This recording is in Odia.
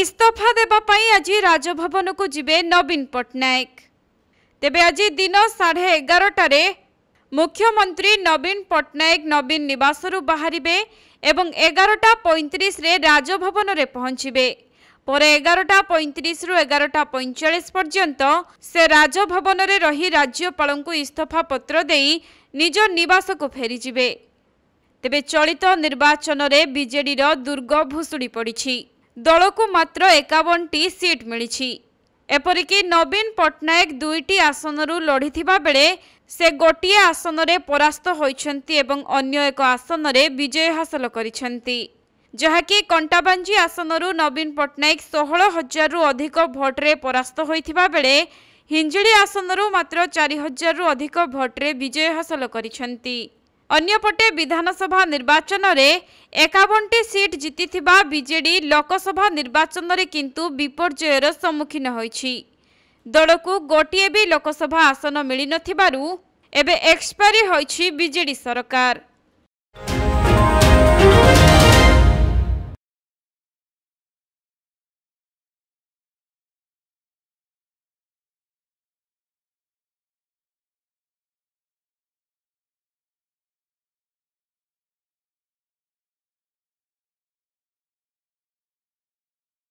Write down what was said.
ইস্তফা দেওয়া আজি রাজভবনক যাবে নবীন পট্টনাক তেবে আজি দিন সাড়ে এগারটার মুখ্যমন্ত্রী নবীন পট্টনাক নবীন নিবাসর বাহারে এবং এগারোটা পঁয়ত্রিশে রাজভবনরে পৌঁছবে পরে এগারোটা পঁয়ত্রিশরু এগারোটা পঁয়চাশ পর্যন্ত সে রাজভবনরে রহি রাজ্যপাল ইস্তফাপত্র দিয়ে নিজ নিবাসক ফেরিযে তেবে চলিত নির্বাচনরে বিজেডির দুর্গ ভুষুড়ি পড়ছে ଦଳକୁ ମାତ୍ର ଏକାବନଟି ସିଟ୍ ମିଳିଛି ଏପରିକି ନବୀନ ପଟ୍ଟନାୟକ ଦୁଇଟି ଆସନରୁ ଲଢ଼ିଥିବା ବେଳେ ସେ ଗୋଟିଏ ଆସନରେ ପରାସ୍ତ ହୋଇଛନ୍ତି ଏବଂ ଅନ୍ୟ ଏକ ଆସନରେ ବିଜୟ ହାସଲ କରିଛନ୍ତି ଯାହାକି କଣ୍ଟାବାଞ୍ଜି ଆସନରୁ ନବୀନ ପଟ୍ଟନାୟକ ଷୋହଳ ହଜାରରୁ ଅଧିକ ଭୋଟରେ ପରାସ୍ତ ହୋଇଥିବା ବେଳେ ହିଞ୍ଜିଳି ଆସନରୁ ମାତ୍ର ଚାରି ହଜାରରୁ ଅଧିକ ଭୋଟରେ ବିଜୟ ହାସଲ କରିଛନ୍ତି ଅନ୍ୟପଟେ ବିଧାନସଭା ନିର୍ବାଚନରେ ଏକାବନଟି ସିଟ୍ ଜିତିଥିବା ବିଜେଡି ଲୋକସଭା ନିର୍ବାଚନରେ କିନ୍ତୁ ବିପର୍ଯ୍ୟୟର ସମ୍ମୁଖୀନ ହୋଇଛି ଦଳକୁ ଗୋଟିଏ ବି ଲୋକସଭା ଆସନ ମିଳିନଥିବାରୁ ଏବେ ଏକ୍ସପାରି ହୋଇଛି ବିଜେଡି ସରକାର